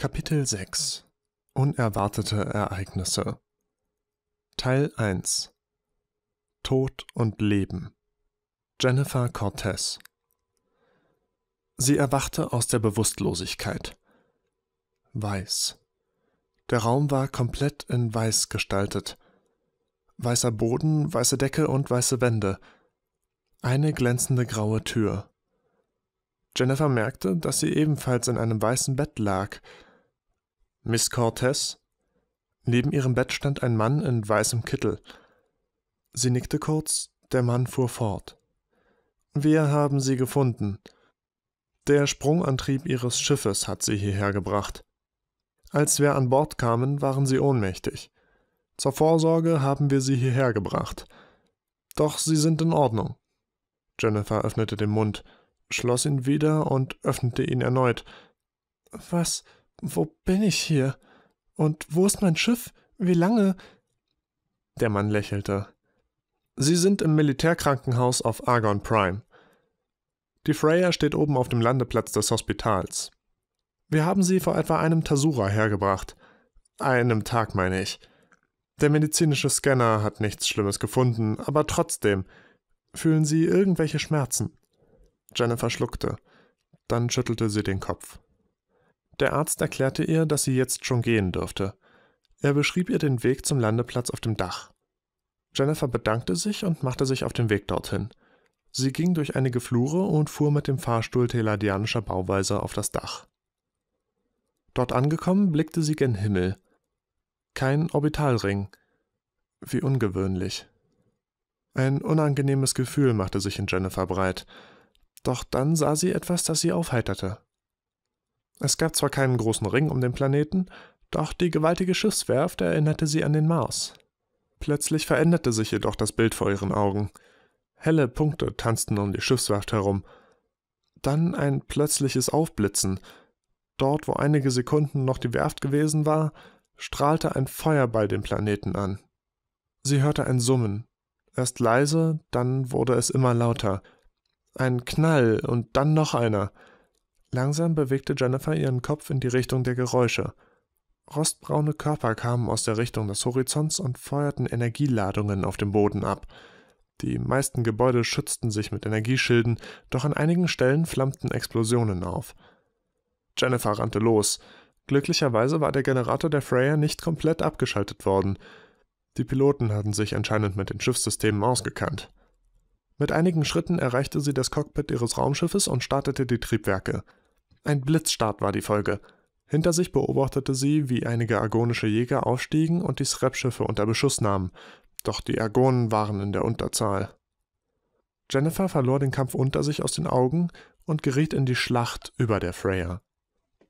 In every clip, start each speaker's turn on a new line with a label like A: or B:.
A: Kapitel 6 Unerwartete Ereignisse Teil 1 Tod und Leben Jennifer Cortez Sie erwachte aus der Bewusstlosigkeit. Weiß. Der Raum war komplett in Weiß gestaltet. Weißer Boden, weiße Decke und weiße Wände. Eine glänzende graue Tür. Jennifer merkte, dass sie ebenfalls in einem weißen Bett lag, Miss Cortez? Neben ihrem Bett stand ein Mann in weißem Kittel. Sie nickte kurz, der Mann fuhr fort. Wir haben sie gefunden. Der Sprungantrieb ihres Schiffes hat sie hierher gebracht. Als wir an Bord kamen, waren sie ohnmächtig. Zur Vorsorge haben wir sie hierher gebracht. Doch sie sind in Ordnung. Jennifer öffnete den Mund, schloss ihn wieder und öffnete ihn erneut. Was? Wo bin ich hier? Und wo ist mein Schiff? Wie lange? Der Mann lächelte. Sie sind im Militärkrankenhaus auf Argon Prime. Die Freya steht oben auf dem Landeplatz des Hospitals. Wir haben sie vor etwa einem Tasura hergebracht. Einem Tag, meine ich. Der medizinische Scanner hat nichts Schlimmes gefunden, aber trotzdem. Fühlen Sie irgendwelche Schmerzen? Jennifer schluckte. Dann schüttelte sie den Kopf. Der Arzt erklärte ihr, dass sie jetzt schon gehen dürfte. Er beschrieb ihr den Weg zum Landeplatz auf dem Dach. Jennifer bedankte sich und machte sich auf den Weg dorthin. Sie ging durch einige Flure und fuhr mit dem Fahrstuhl teladianischer Bauweise auf das Dach. Dort angekommen, blickte sie gen Himmel. Kein Orbitalring. Wie ungewöhnlich. Ein unangenehmes Gefühl machte sich in Jennifer breit. Doch dann sah sie etwas, das sie aufheiterte. Es gab zwar keinen großen Ring um den Planeten, doch die gewaltige Schiffswerft erinnerte sie an den Mars. Plötzlich veränderte sich jedoch das Bild vor ihren Augen. Helle Punkte tanzten um die Schiffswerft herum. Dann ein plötzliches Aufblitzen. Dort, wo einige Sekunden noch die Werft gewesen war, strahlte ein Feuerball den Planeten an. Sie hörte ein Summen. Erst leise, dann wurde es immer lauter. Ein Knall und dann noch einer. Langsam bewegte Jennifer ihren Kopf in die Richtung der Geräusche. Rostbraune Körper kamen aus der Richtung des Horizonts und feuerten Energieladungen auf dem Boden ab. Die meisten Gebäude schützten sich mit Energieschilden, doch an einigen Stellen flammten Explosionen auf. Jennifer rannte los. Glücklicherweise war der Generator der Freya nicht komplett abgeschaltet worden. Die Piloten hatten sich anscheinend mit den Schiffssystemen ausgekannt. Mit einigen Schritten erreichte sie das Cockpit ihres Raumschiffes und startete die Triebwerke. Ein Blitzstart war die Folge. Hinter sich beobachtete sie, wie einige argonische Jäger aufstiegen und die Srep-Schiffe unter Beschuss nahmen, doch die Argonen waren in der Unterzahl. Jennifer verlor den Kampf unter sich aus den Augen und geriet in die Schlacht über der Freya.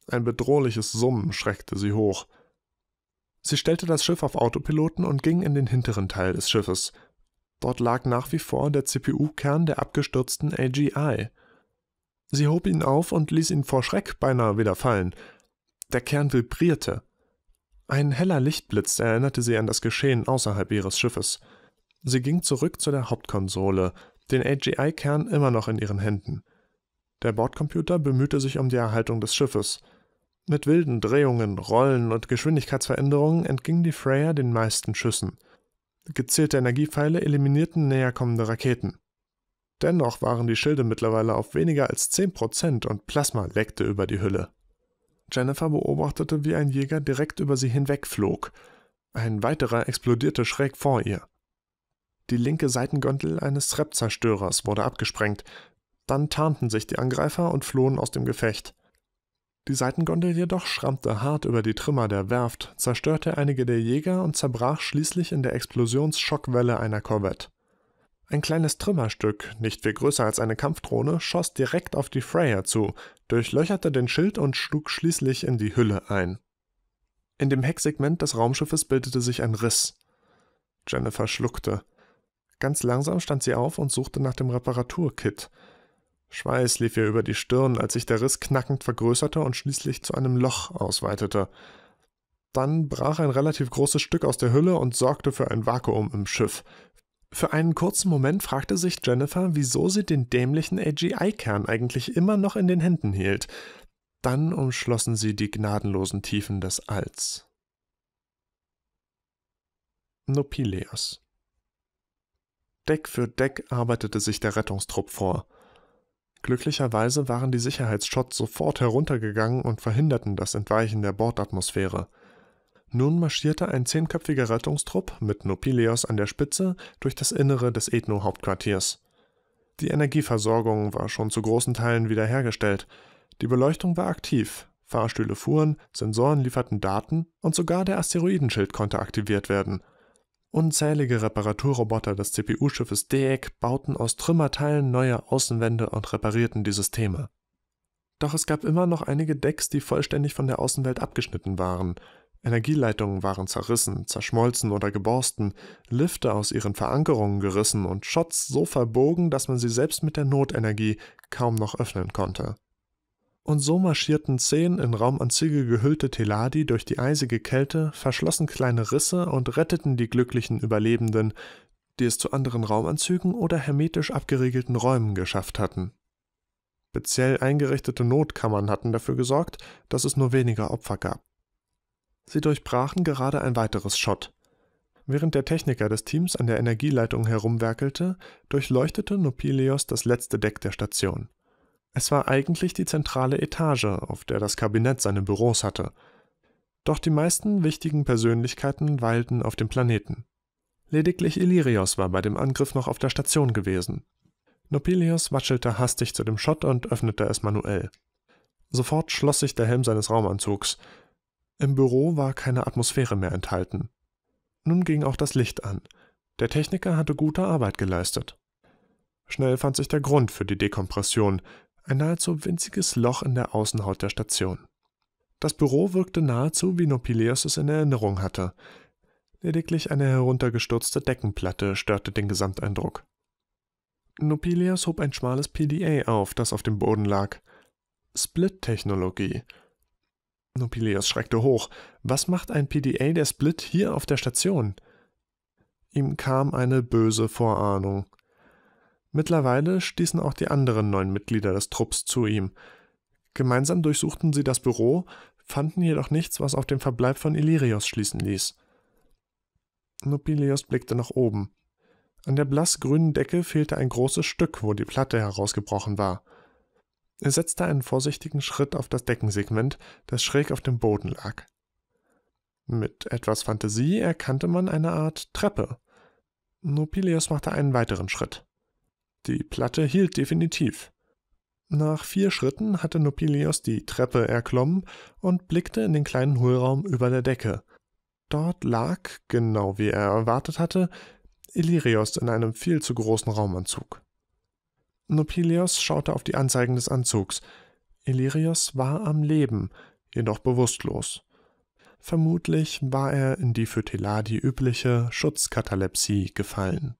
A: Ein bedrohliches Summen schreckte sie hoch. Sie stellte das Schiff auf Autopiloten und ging in den hinteren Teil des Schiffes. Dort lag nach wie vor der CPU-Kern der abgestürzten AGI, Sie hob ihn auf und ließ ihn vor Schreck beinahe wieder fallen. Der Kern vibrierte. Ein heller Lichtblitz erinnerte sie an das Geschehen außerhalb ihres Schiffes. Sie ging zurück zu der Hauptkonsole, den AGI-Kern immer noch in ihren Händen. Der Bordcomputer bemühte sich um die Erhaltung des Schiffes. Mit wilden Drehungen, Rollen und Geschwindigkeitsveränderungen entging die Freya den meisten Schüssen. Gezählte Energiepfeile eliminierten näherkommende Raketen. Dennoch waren die Schilde mittlerweile auf weniger als 10% und Plasma leckte über die Hülle. Jennifer beobachtete, wie ein Jäger direkt über sie hinwegflog. Ein weiterer explodierte schräg vor ihr. Die linke Seitengondel eines Trepzerstörers wurde abgesprengt. Dann tarnten sich die Angreifer und flohen aus dem Gefecht. Die Seitengondel jedoch schrammte hart über die Trümmer der Werft, zerstörte einige der Jäger und zerbrach schließlich in der Explosionsschockwelle einer Korvette. Ein kleines Trümmerstück, nicht viel größer als eine Kampfdrohne, schoss direkt auf die Freya zu, durchlöcherte den Schild und schlug schließlich in die Hülle ein. In dem Hecksegment des Raumschiffes bildete sich ein Riss. Jennifer schluckte. Ganz langsam stand sie auf und suchte nach dem Reparaturkit. Schweiß lief ihr über die Stirn, als sich der Riss knackend vergrößerte und schließlich zu einem Loch ausweitete. Dann brach ein relativ großes Stück aus der Hülle und sorgte für ein Vakuum im Schiff. Für einen kurzen Moment fragte sich Jennifer, wieso sie den dämlichen AGI-Kern eigentlich immer noch in den Händen hielt. Dann umschlossen sie die gnadenlosen Tiefen des Alls. Nopileos. Deck für Deck arbeitete sich der Rettungstrupp vor. Glücklicherweise waren die Sicherheitsschots sofort heruntergegangen und verhinderten das Entweichen der Bordatmosphäre. Nun marschierte ein zehnköpfiger Rettungstrupp mit Nopileos an der Spitze durch das Innere des Ethno-Hauptquartiers. Die Energieversorgung war schon zu großen Teilen wiederhergestellt, die Beleuchtung war aktiv, Fahrstühle fuhren, Sensoren lieferten Daten und sogar der Asteroidenschild konnte aktiviert werden. Unzählige Reparaturroboter des CPU-Schiffes DEC bauten aus Trümmerteilen neue Außenwände und reparierten die Systeme. Doch es gab immer noch einige Decks, die vollständig von der Außenwelt abgeschnitten waren – Energieleitungen waren zerrissen, zerschmolzen oder geborsten, Lifte aus ihren Verankerungen gerissen und Schotts so verbogen, dass man sie selbst mit der Notenergie kaum noch öffnen konnte. Und so marschierten zehn in Raumanzüge gehüllte Teladi durch die eisige Kälte, verschlossen kleine Risse und retteten die glücklichen Überlebenden, die es zu anderen Raumanzügen oder hermetisch abgeriegelten Räumen geschafft hatten. Speziell eingerichtete Notkammern hatten dafür gesorgt, dass es nur weniger Opfer gab. Sie durchbrachen gerade ein weiteres Schott. Während der Techniker des Teams an der Energieleitung herumwerkelte, durchleuchtete Nopilios das letzte Deck der Station. Es war eigentlich die zentrale Etage, auf der das Kabinett seine Büros hatte. Doch die meisten wichtigen Persönlichkeiten weilten auf dem Planeten. Lediglich Illyrios war bei dem Angriff noch auf der Station gewesen. Nopilios watschelte hastig zu dem Schott und öffnete es manuell. Sofort schloss sich der Helm seines Raumanzugs, im Büro war keine Atmosphäre mehr enthalten. Nun ging auch das Licht an. Der Techniker hatte gute Arbeit geleistet. Schnell fand sich der Grund für die Dekompression, ein nahezu winziges Loch in der Außenhaut der Station. Das Büro wirkte nahezu, wie Nopileus es in Erinnerung hatte. Lediglich eine heruntergestürzte Deckenplatte störte den Gesamteindruck. Nopileus hob ein schmales PDA auf, das auf dem Boden lag. Split-Technologie – Nopileus schreckte hoch. Was macht ein PDA der Split hier auf der Station? Ihm kam eine böse Vorahnung. Mittlerweile stießen auch die anderen neun Mitglieder des Trupps zu ihm. Gemeinsam durchsuchten sie das Büro, fanden jedoch nichts, was auf den Verbleib von Illyrios schließen ließ. Nobilius blickte nach oben. An der blassgrünen Decke fehlte ein großes Stück, wo die Platte herausgebrochen war. Er setzte einen vorsichtigen Schritt auf das Deckensegment, das schräg auf dem Boden lag. Mit etwas Fantasie erkannte man eine Art Treppe. Nopilius machte einen weiteren Schritt. Die Platte hielt definitiv. Nach vier Schritten hatte Nopilius die Treppe erklommen und blickte in den kleinen Hohlraum über der Decke. Dort lag, genau wie er erwartet hatte, Illyrios in einem viel zu großen Raumanzug. Nopilios schaute auf die Anzeigen des Anzugs. Illyrios war am Leben, jedoch bewusstlos. Vermutlich war er in die für Teladi übliche Schutzkatalepsie gefallen.